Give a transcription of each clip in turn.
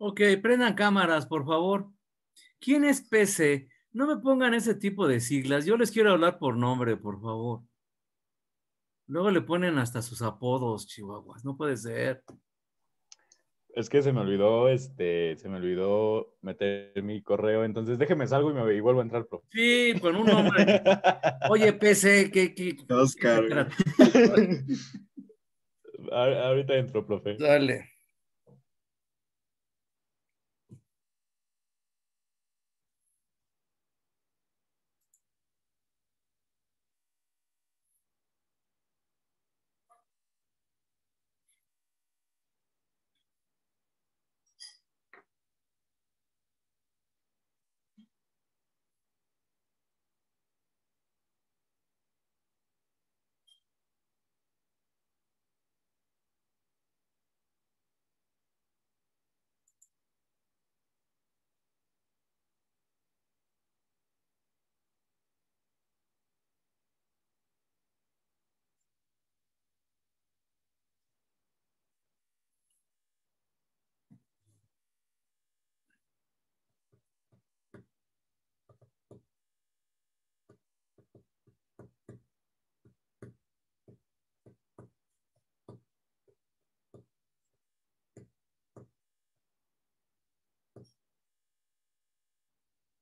Ok, prendan cámaras, por favor. ¿Quién es PC? No me pongan ese tipo de siglas. Yo les quiero hablar por nombre, por favor. Luego le ponen hasta sus apodos, chihuahuas. No puede ser. Es que se me olvidó, este, se me olvidó meter mi correo. Entonces déjeme salgo y me vuelvo a entrar, profe. Sí, con un nombre. Oye, PC, ¿qué, qué, Oscar. Ahorita entro, profe. Dale.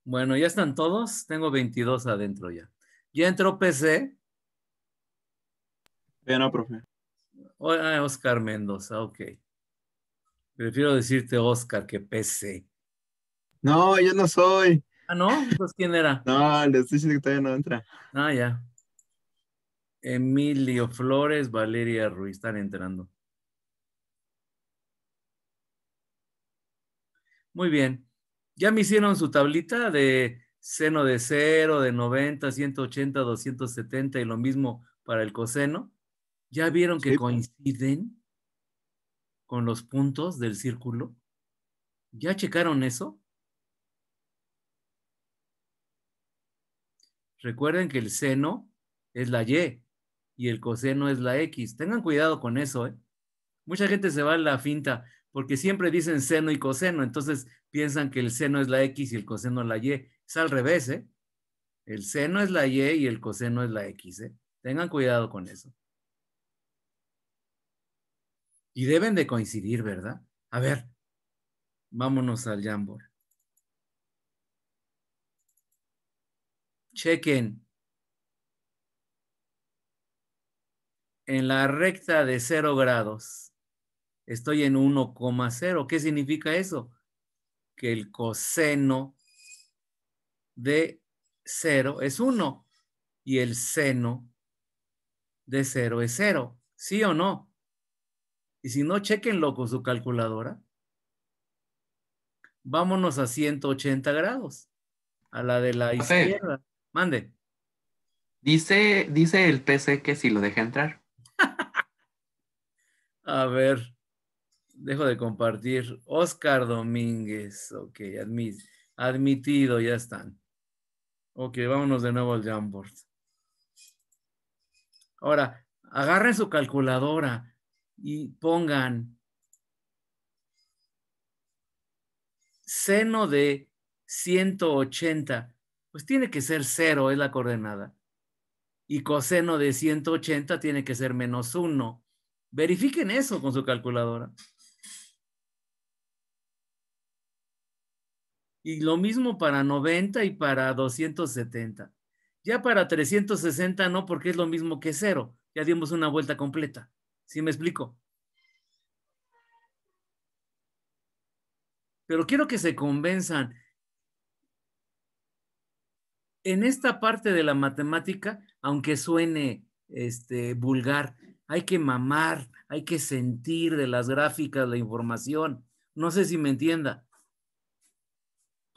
Bueno, ya están todos. Tengo 22 adentro ya. Ya entró PC. Ya profe. Ah, Oscar Mendoza, ok. Prefiero decirte Oscar que PC. No, yo no soy. Ah, ¿no? Entonces, ¿quién era? No, le estoy diciendo que todavía no entra. Ah, ya. Emilio Flores, Valeria Ruiz, están entrando. Muy bien. Ya me hicieron su tablita de seno de 0, de 90, 180, 270 y lo mismo para el coseno. ¿Ya vieron que coinciden con los puntos del círculo? ¿Ya checaron eso? Recuerden que el seno es la Y y el coseno es la X. Tengan cuidado con eso, ¿eh? Mucha gente se va a la finta porque siempre dicen seno y coseno, entonces piensan que el seno es la X y el coseno es la Y. Es al revés, ¿eh? El seno es la Y y el coseno es la X, ¿eh? Tengan cuidado con eso. Y deben de coincidir, ¿verdad? A ver, vámonos al Jamboard. Chequen. En la recta de cero grados, estoy en 1,0. ¿Qué significa eso? Que el coseno de 0 es 1 y el seno de 0 es 0. ¿Sí o no? Y si no, chequenlo con su calculadora. Vámonos a 180 grados, a la de la izquierda. Mande. Dice, dice el PC que si lo deja entrar. a ver dejo de compartir. Oscar Domínguez, ok, admitido, ya están. Ok, vámonos de nuevo al Jamboard. Ahora, agarren su calculadora y pongan seno de 180. Pues tiene que ser cero, es la coordenada. Y coseno de 180 tiene que ser menos 1. Verifiquen eso con su calculadora. Y lo mismo para 90 y para 270. Ya para 360 no, porque es lo mismo que cero. Ya dimos una vuelta completa. ¿Sí me explico? Pero quiero que se convenzan. En esta parte de la matemática, aunque suene este, vulgar, hay que mamar, hay que sentir de las gráficas la información. No sé si me entienda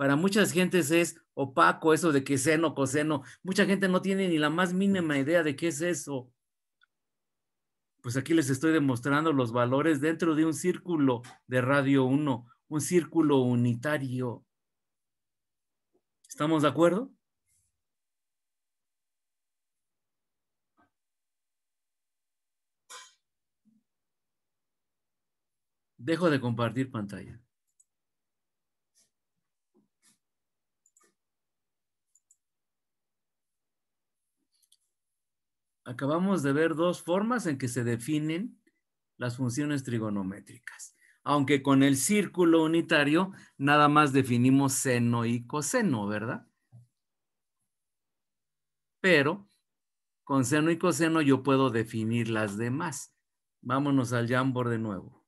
para muchas gentes es opaco eso de que seno, coseno. Mucha gente no tiene ni la más mínima idea de qué es eso. Pues aquí les estoy demostrando los valores dentro de un círculo de radio 1, un círculo unitario. ¿Estamos de acuerdo? Dejo de compartir pantalla. acabamos de ver dos formas en que se definen las funciones trigonométricas. Aunque con el círculo unitario nada más definimos seno y coseno, ¿verdad? Pero con seno y coseno yo puedo definir las demás. Vámonos al Jambor de nuevo.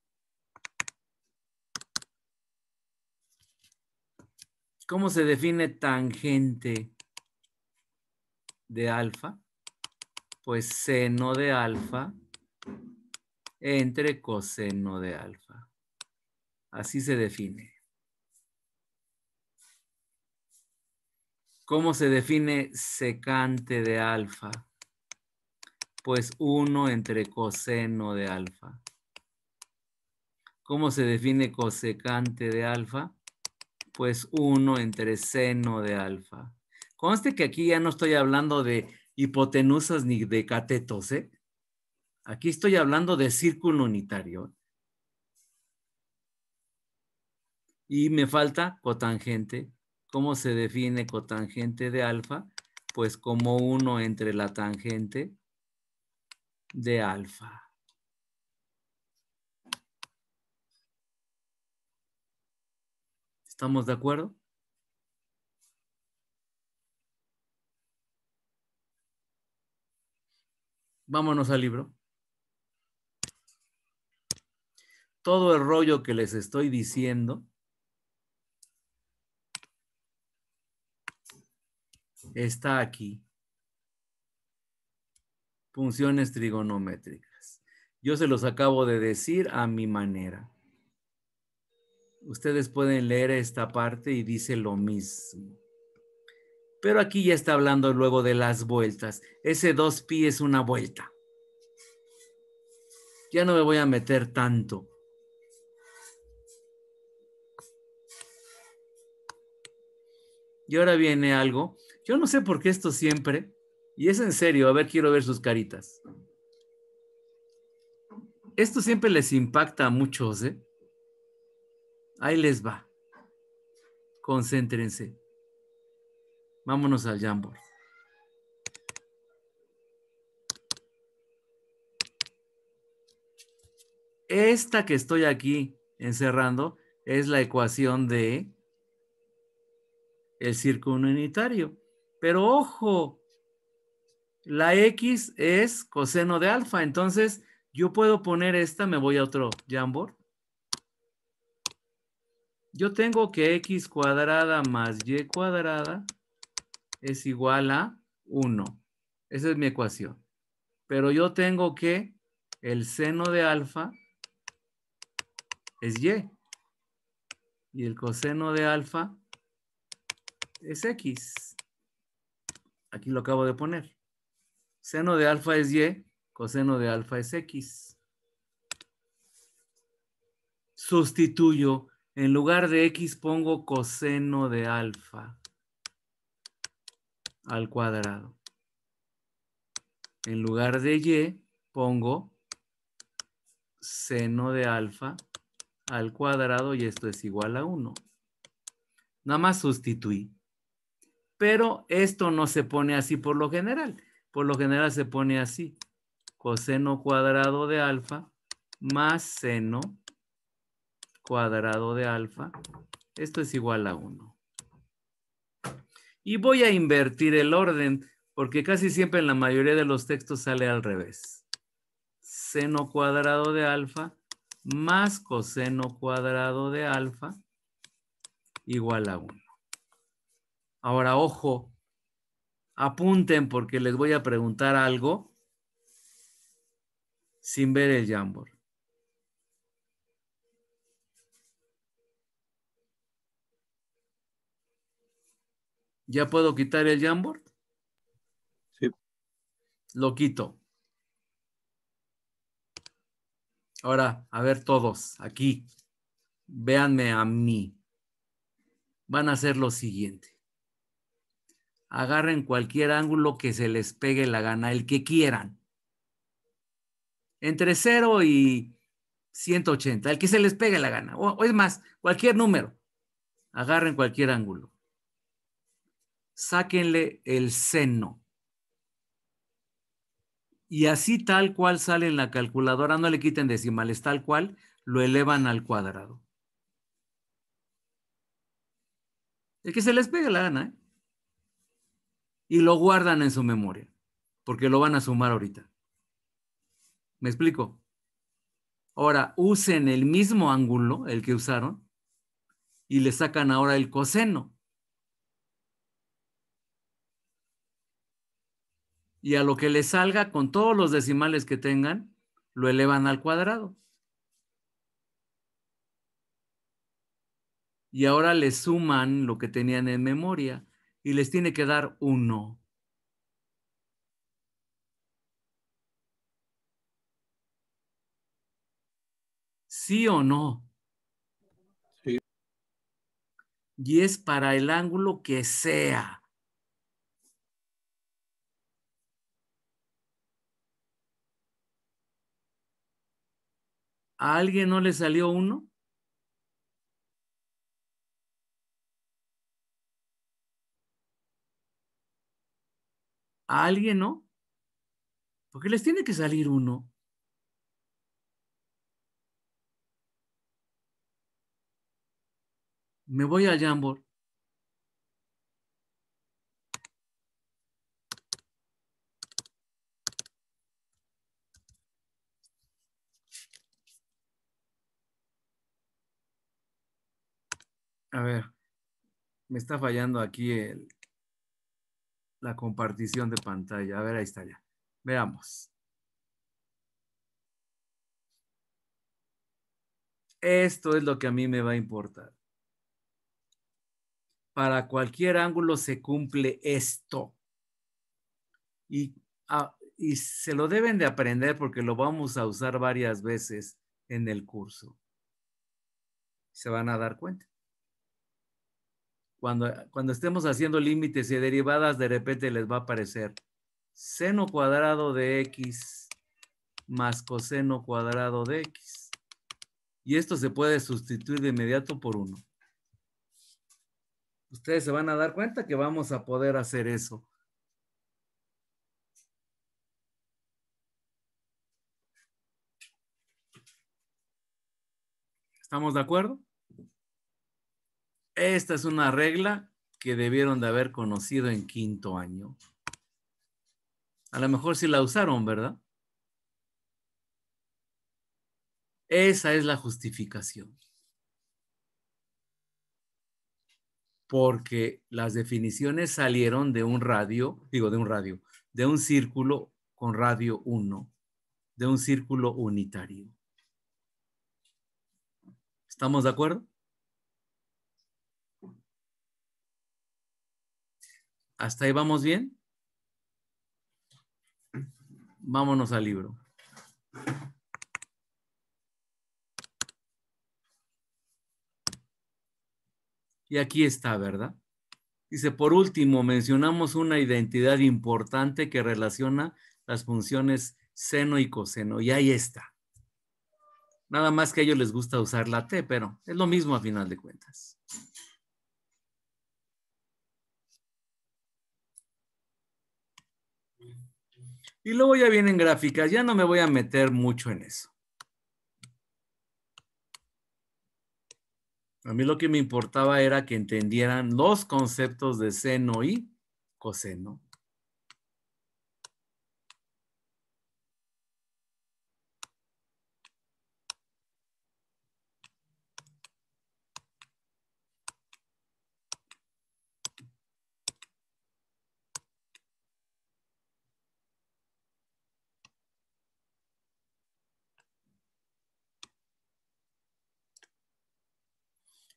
¿Cómo se define tangente de alfa? pues seno de alfa entre coseno de alfa. Así se define. ¿Cómo se define secante de alfa? Pues 1 entre coseno de alfa. ¿Cómo se define cosecante de alfa? Pues 1 entre seno de alfa. Conste que aquí ya no estoy hablando de hipotenusas ni de catetos. ¿eh? Aquí estoy hablando de círculo unitario. Y me falta cotangente. ¿Cómo se define cotangente de alfa? Pues como uno entre la tangente de alfa. ¿Estamos de acuerdo? Vámonos al libro. Todo el rollo que les estoy diciendo está aquí. Funciones trigonométricas. Yo se los acabo de decir a mi manera. Ustedes pueden leer esta parte y dice lo mismo. Pero aquí ya está hablando luego de las vueltas. Ese 2pi es una vuelta ya no me voy a meter tanto. Y ahora viene algo. Yo no sé por qué esto siempre, y es en serio, a ver, quiero ver sus caritas. Esto siempre les impacta a muchos, ¿eh? Ahí les va. Concéntrense. Vámonos al Jamboard. esta que estoy aquí encerrando es la ecuación de el círculo unitario. Pero ojo, la X es coseno de alfa, entonces yo puedo poner esta, me voy a otro Jamboard. Yo tengo que X cuadrada más Y cuadrada es igual a 1. Esa es mi ecuación. Pero yo tengo que el seno de alfa es Y. Y el coseno de alfa es X. Aquí lo acabo de poner. Seno de alfa es Y, coseno de alfa es X. Sustituyo. En lugar de X pongo coseno de alfa al cuadrado. En lugar de Y pongo seno de alfa al cuadrado y esto es igual a 1. Nada más sustituí. Pero esto no se pone así por lo general. Por lo general se pone así. Coseno cuadrado de alfa más seno cuadrado de alfa. Esto es igual a 1. Y voy a invertir el orden porque casi siempre en la mayoría de los textos sale al revés. Seno cuadrado de alfa más coseno cuadrado de alfa igual a 1. Ahora, ojo, apunten porque les voy a preguntar algo sin ver el Jamboard. ¿Ya puedo quitar el Jamboard? Sí. Lo quito. Ahora, a ver todos, aquí, véanme a mí. Van a hacer lo siguiente. Agarren cualquier ángulo que se les pegue la gana, el que quieran. Entre 0 y 180, el que se les pegue la gana. O, es más, cualquier número. Agarren cualquier ángulo. Sáquenle el seno y así tal cual sale en la calculadora, no le quiten decimales, tal cual lo elevan al cuadrado. El que se les pega la gana. ¿eh? Y lo guardan en su memoria, porque lo van a sumar ahorita. ¿Me explico? Ahora, usen el mismo ángulo, el que usaron, y le sacan ahora el coseno. y a lo que le salga con todos los decimales que tengan, lo elevan al cuadrado. Y ahora le suman lo que tenían en memoria y les tiene que dar 1. ¿Sí o no? Sí. Y es para el ángulo que sea. ¿A alguien no le salió uno? ¿A alguien no? Porque les tiene que salir uno. Me voy a Jambor. A ver, me está fallando aquí la compartición de pantalla. A ver, ahí está ya. Veamos. Esto es lo que a mí me va a importar. Para cualquier ángulo se cumple esto. y ah, se lo deben de aprender porque lo vamos a usar varias veces en el curso. Se van a dar cuenta cuando, estemos haciendo límites y derivadas, de repente les va a aparecer seno cuadrado de x más coseno cuadrado de x. Y esto se puede sustituir de inmediato por 1. Ustedes se van a dar cuenta que vamos a poder hacer eso. ¿Estamos de acuerdo? Esta es una regla que debieron de haber conocido en quinto año. A lo mejor sí la usaron, ¿verdad? Esa es la justificación. Porque las definiciones salieron de un radio, digo de un radio, de un círculo con radio 1, de un círculo unitario. ¿Estamos de acuerdo? ¿Hasta ahí vamos bien? Vámonos al libro. Y aquí está, ¿verdad? Dice, por último, mencionamos una identidad importante que relaciona las funciones seno y coseno. Y ahí está. Nada más que a ellos les gusta usar la T, pero es lo mismo a final de cuentas. Y luego ya vienen gráficas, ya no me voy a meter mucho en eso. A mí lo que me importaba era que entendieran los conceptos de seno y coseno.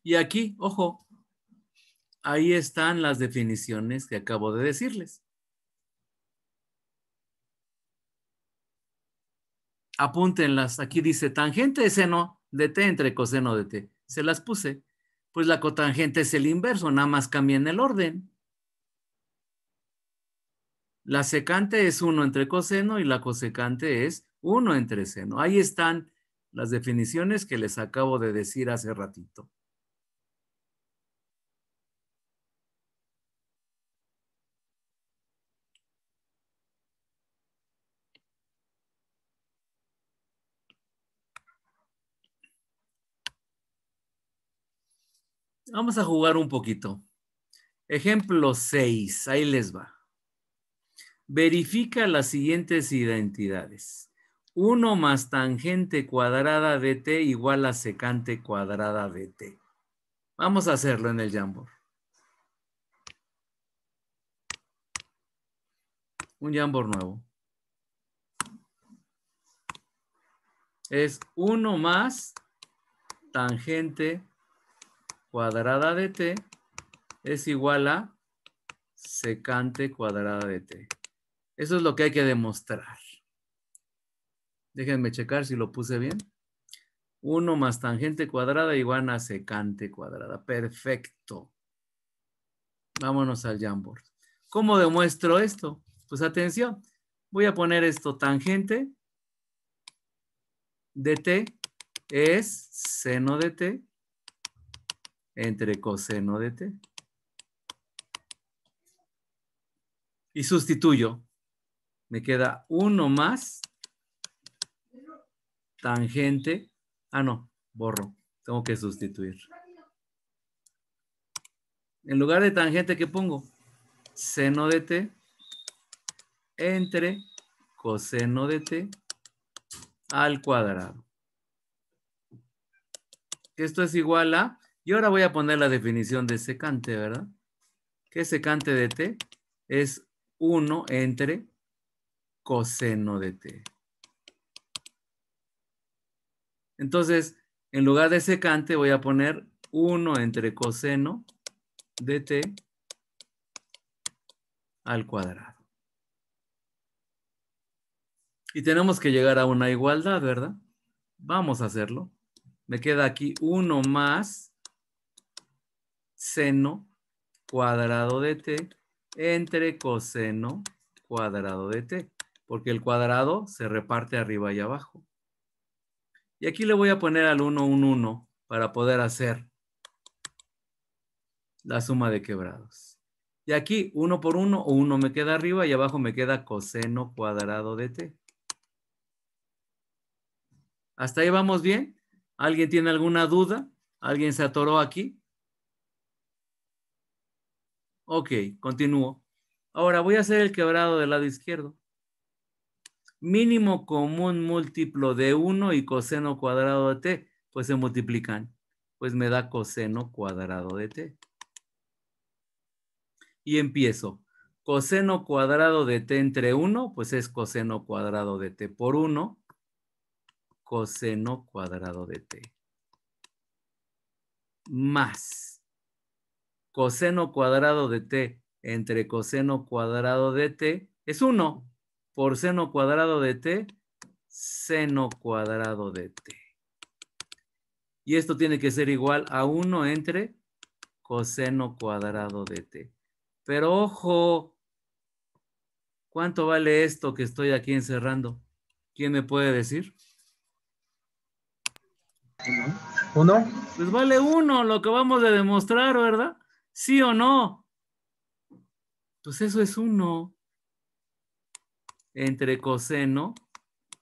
Y aquí, ojo, ahí están las definiciones que acabo de decirles. Apúntenlas. Aquí dice tangente seno de t entre coseno de t. Se las puse. Pues la cotangente es el inverso, nada más en el orden. La secante es 1 entre coseno y la cosecante es 1 entre seno. Ahí están las definiciones que les acabo de decir hace ratito. Vamos a jugar un poquito. Ejemplo 6, ahí les va. Verifica las siguientes identidades. 1 más tangente cuadrada de t igual a secante cuadrada de t. Vamos a hacerlo en el Jamboard. Un Jamboard nuevo. Es 1 más tangente cuadrada de t es igual a secante cuadrada de t. Eso es lo que hay que demostrar. Déjenme checar si lo puse bien. 1 más tangente cuadrada igual a secante cuadrada. Perfecto. Vámonos al Jamboard. ¿Cómo demuestro esto? Pues atención. Voy a poner esto tangente de t es seno de t entre coseno de t. Y sustituyo. Me queda uno más tangente. Ah, no, borro. Tengo que sustituir. En lugar de tangente, ¿qué pongo? Seno de t entre coseno de t al cuadrado. Esto es igual a y ahora voy a poner la definición de secante, ¿verdad? Que secante de t es 1 entre coseno de t. Entonces, en lugar de secante voy a poner 1 entre coseno de t al cuadrado. Y tenemos que llegar a una igualdad, ¿verdad? Vamos a hacerlo. Me queda aquí 1 más seno cuadrado de t entre coseno cuadrado de t, porque el cuadrado se reparte arriba y abajo. Y aquí le voy a poner al 1 un 1 para poder hacer la suma de quebrados. Y aquí 1 por 1 o 1 me queda arriba y abajo me queda coseno cuadrado de t. ¿Hasta ahí vamos bien? ¿Alguien tiene alguna duda? ¿Alguien se atoró aquí? Ok, continúo. Ahora voy a hacer el quebrado del lado izquierdo. Mínimo común múltiplo de 1 y coseno cuadrado de t, pues se multiplican. Pues me da coseno cuadrado de t. Y empiezo. Coseno cuadrado de t entre 1, pues es coseno cuadrado de t por 1. Coseno cuadrado de t. Más coseno cuadrado de t entre coseno cuadrado de t es 1 por seno cuadrado de t, seno cuadrado de t. Y esto tiene que ser igual a 1 entre coseno cuadrado de t. Pero ojo, ¿cuánto vale esto que estoy aquí encerrando? ¿Quién me puede decir? ¿Uno? Pues vale uno lo que vamos a demostrar, ¿verdad? ¿Sí o no? Pues eso es 1 entre coseno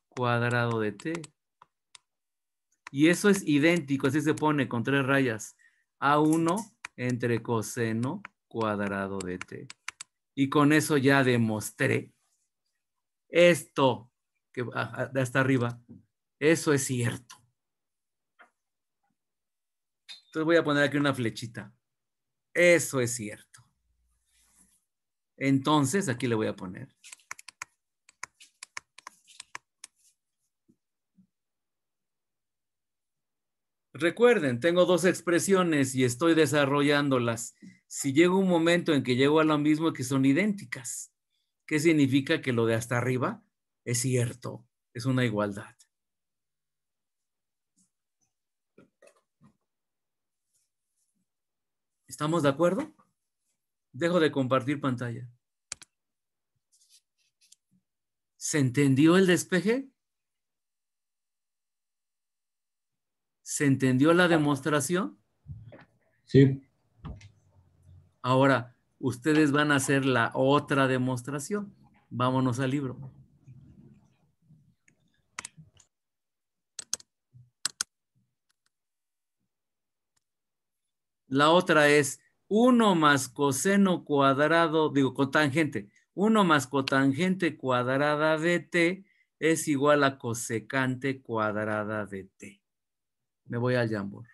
cuadrado de t. Y eso es idéntico, así se pone con tres rayas. A1 entre coseno cuadrado de t. Y con eso ya demostré esto que ah, ah, hasta arriba. Eso es cierto. Entonces voy a poner aquí una flechita. Eso es cierto. Entonces, aquí le voy a poner. Recuerden, tengo dos expresiones y estoy desarrollándolas. Si llega un momento en que llego a lo mismo que son idénticas, ¿qué significa que lo de hasta arriba es cierto? Es una igualdad. ¿Estamos de acuerdo? Dejo de compartir pantalla. ¿Se entendió el despeje? ¿Se entendió la demostración? Sí. Ahora, ustedes van a hacer la otra demostración. Vámonos al libro. La otra es 1 más coseno cuadrado, digo, cotangente. 1 más cotangente cuadrada de t es igual a cosecante cuadrada de t. Me voy al jambor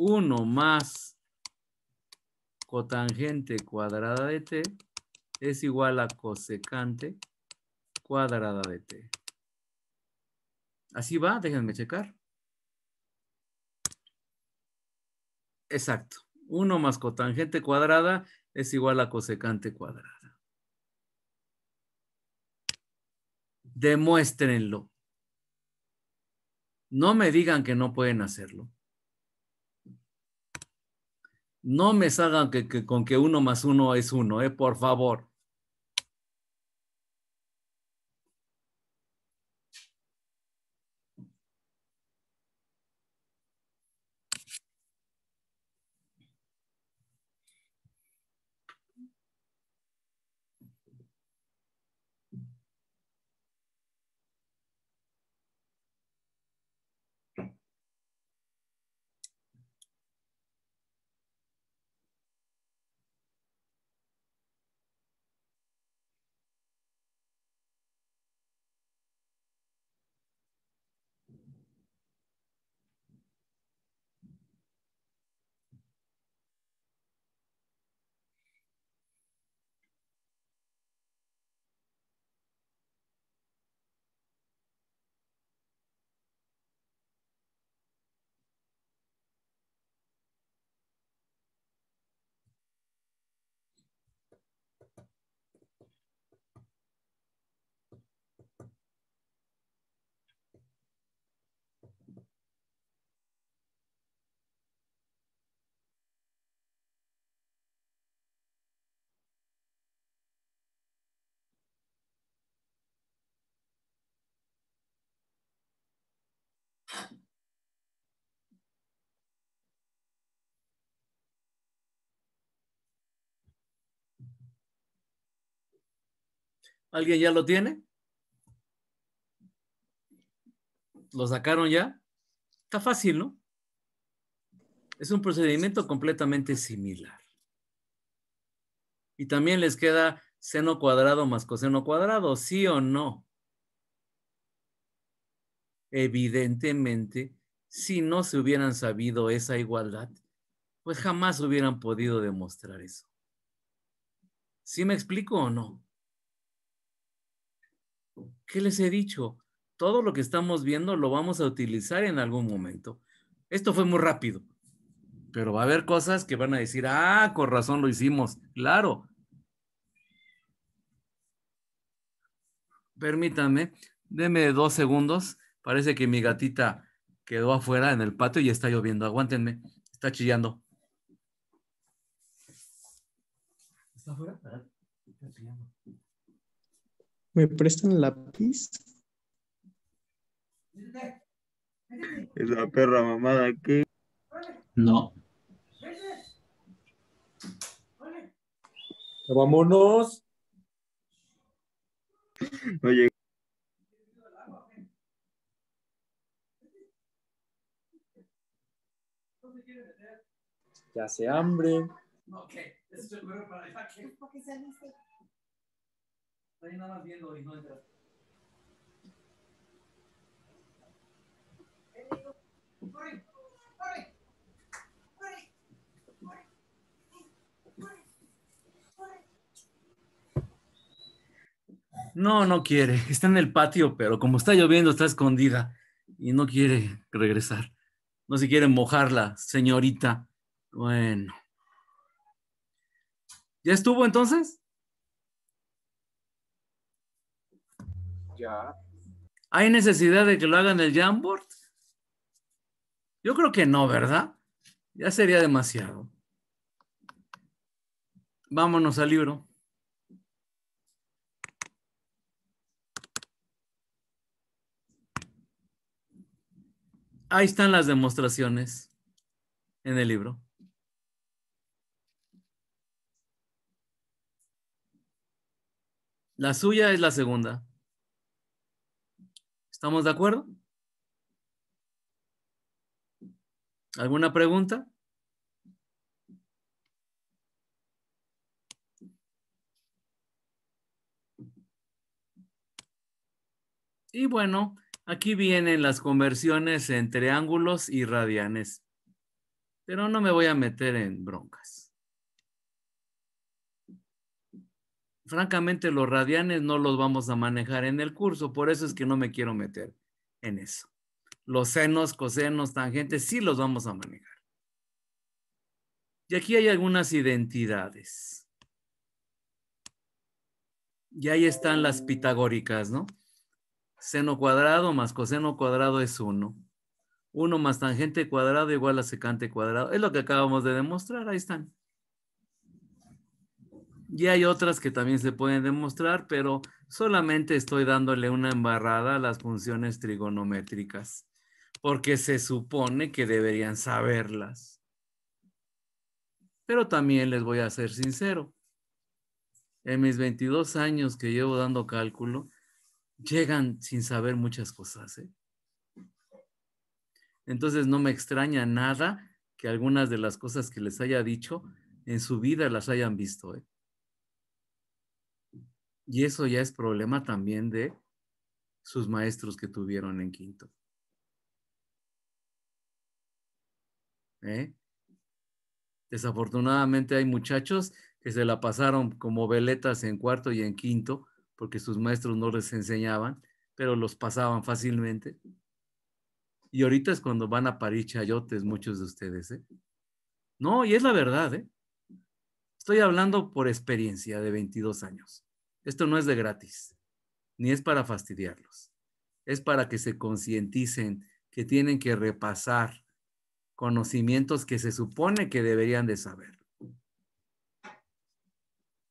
Uno más cotangente cuadrada de t es igual a cosecante cuadrada de t. Así va, déjenme checar. Exacto. 1 más cotangente cuadrada es igual a cosecante cuadrada. Demuéstrenlo. No me digan que no pueden hacerlo. No me salgan con que uno más uno es uno, eh, por favor. ¿Alguien ya lo tiene? ¿Lo sacaron ya? Está fácil, ¿no? Es un procedimiento completamente similar. Y también les queda seno cuadrado más coseno cuadrado, ¿sí o no? Evidentemente, si no se hubieran sabido esa igualdad, pues jamás hubieran podido demostrar eso. ¿Sí me explico o no? ¿Qué les he dicho? Todo lo que estamos viendo lo vamos a utilizar en algún momento. Esto fue muy rápido, pero va a haber cosas que van a decir, ah, con razón lo hicimos. Claro, Permítanme, deme dos segundos. Parece que mi gatita quedó afuera en el patio y está lloviendo. Aguántenme, está chillando. ¿Está afuera? ¿Me prestan lápiz? Es la perra mamada que... No. Vámonos. Oye. Ya hace hambre. No viendo y no No, no quiere. Está en el patio, pero como está lloviendo, está escondida y no quiere regresar. No se quiere mojarla, señorita. Bueno. ¿Ya estuvo entonces? ¿Hay necesidad de que lo hagan el Jamboard? Yo creo que no, ¿verdad? Ya sería demasiado. Vámonos al libro. Ahí están las demostraciones en el libro. La suya es la segunda. ¿Estamos de acuerdo? ¿Alguna pregunta? Y bueno, aquí vienen las conversiones entre ángulos y radianes, pero no me voy a meter en broncas. francamente los radianes no los vamos a manejar en el curso, por eso es que no me quiero meter en eso. Los senos, cosenos, tangentes, sí los vamos a manejar. Y aquí hay algunas identidades. Y ahí están las pitagóricas, ¿no? Seno cuadrado más coseno cuadrado es uno. 1 más tangente cuadrado igual a secante cuadrado. Es lo que acabamos de demostrar, ahí están. Y hay otras que también se pueden demostrar, pero solamente estoy dándole una embarrada a las funciones trigonométricas, porque se supone que deberían saberlas. Pero también les voy a ser sincero. En mis 22 años que llevo dando cálculo, llegan sin saber muchas cosas. ¿eh? Entonces no me extraña nada que algunas de las cosas que les haya dicho en su vida las hayan visto. ¿eh? Y eso ya es problema también de sus maestros que tuvieron en quinto. ¿Eh? Desafortunadamente hay muchachos que se la pasaron como veletas en cuarto y en quinto porque sus maestros no les enseñaban, pero los pasaban fácilmente. Y ahorita es cuando van a parir chayotes muchos de ustedes. ¿eh? No, y es la verdad. ¿eh? Estoy hablando por experiencia de 22 años. Esto no es de gratis, ni es para fastidiarlos. Es para que se concienticen que tienen que repasar conocimientos que se supone que deberían de saber.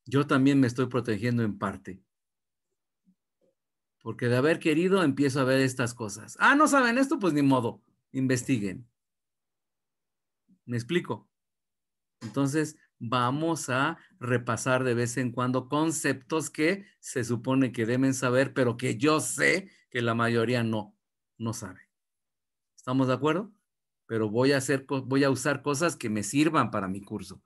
Yo también me estoy protegiendo en parte. Porque de haber querido empiezo a ver estas cosas. Ah, no saben esto, pues ni modo, investiguen. ¿Me explico? Entonces, vamos a repasar de vez en cuando conceptos que se supone que deben saber, pero que yo sé que la mayoría no, no sabe. ¿Estamos de acuerdo? Pero voy a, hacer, voy a usar cosas que me sirvan para mi curso.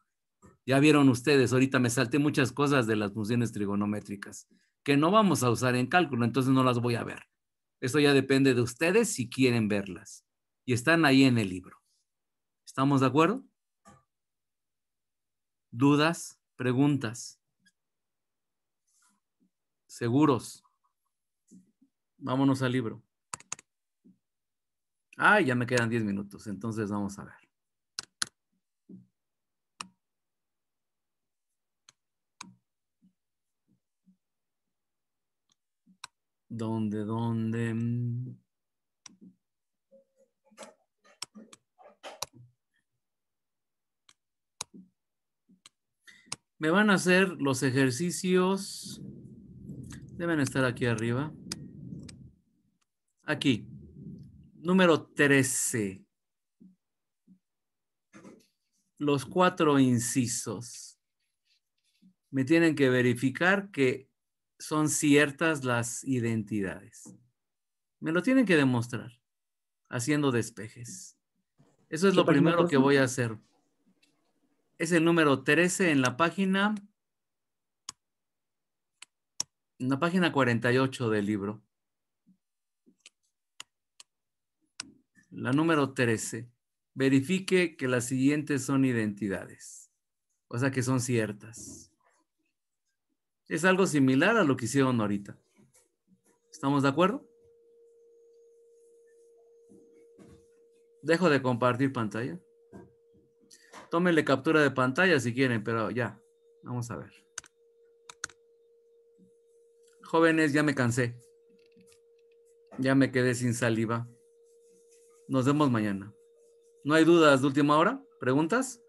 Ya vieron ustedes, ahorita me salté muchas cosas de las funciones trigonométricas que no vamos a usar en cálculo, entonces no las voy a ver. Eso ya depende de ustedes si quieren verlas. Y están ahí en el libro. ¿Estamos de acuerdo? dudas, preguntas. Seguros. Vámonos al libro. Ah, ya me quedan 10 minutos, entonces vamos a ver. ¿Dónde, dónde? Me van a hacer los ejercicios. Deben estar aquí arriba. Aquí. Número 13. Los cuatro incisos. Me tienen que verificar que son ciertas las identidades. Me lo tienen que demostrar haciendo despejes. Eso es lo primero que voy a hacer. Es el número 13 en la página, en la página 48 del libro. La número 13. Verifique que las siguientes son identidades, o sea que son ciertas. Es algo similar a lo que hicieron ahorita. ¿Estamos de acuerdo? Dejo de compartir pantalla. Tómenle captura de pantalla si quieren, pero ya, vamos a ver. Jóvenes, ya me cansé. Ya me quedé sin saliva. Nos vemos mañana. ¿No hay dudas de última hora? ¿Preguntas?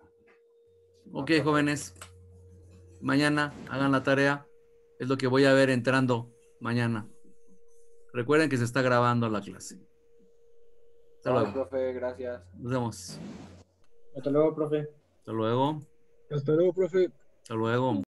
Ok, jóvenes. Mañana hagan la tarea. Es lo que voy a ver entrando mañana. Recuerden que se está grabando la clase. Hasta luego. Profe, gracias. Nos vemos. Hasta luego, profe. Hasta luego. Hasta luego, profe. Hasta luego.